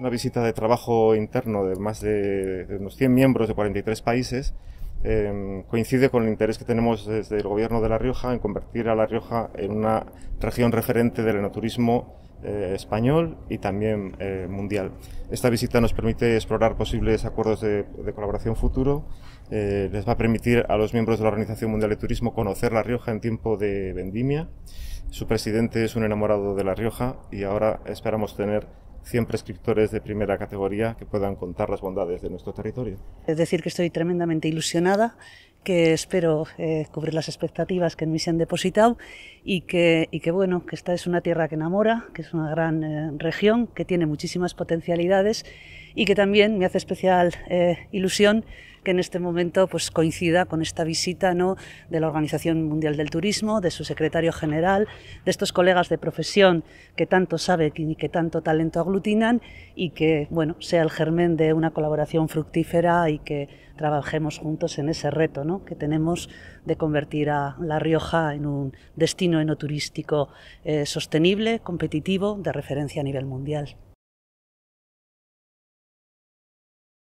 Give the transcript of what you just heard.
una visita de trabajo interno de más de, unos 100 miembros de 43 países. Em, coincide con el interés que tenemos desde el gobierno de La Rioja en convertir a La Rioja en una región referente del enoturismo eh, español y también eh, mundial. Esta visita nos permite explorar posibles acuerdos de, de colaboración futuro, eh, les va a permitir a los miembros de la Organización Mundial de Turismo conocer La Rioja en tiempo de vendimia. Su presidente es un enamorado de La Rioja y ahora esperamos tener 100 prescriptores de primera categoría que puedan contar las bondades de nuestro territorio. Es decir, que estoy tremendamente ilusionada que espero eh, cubrir las expectativas que en mí se han depositado y que, bueno, que esta es una tierra que enamora, que es una gran eh, región, que tiene muchísimas potencialidades y que también me hace especial eh, ilusión que en este momento pues, coincida con esta visita ¿no? de la Organización Mundial del Turismo, de su secretario general, de estos colegas de profesión que tanto saben y que tanto talento aglutinan y que bueno, sea el germen de una colaboración fructífera y que trabajemos juntos en ese reto que tenemos de convertir a La Rioja en un destino enoturístico eh, sostenible, competitivo, de referencia a nivel mundial.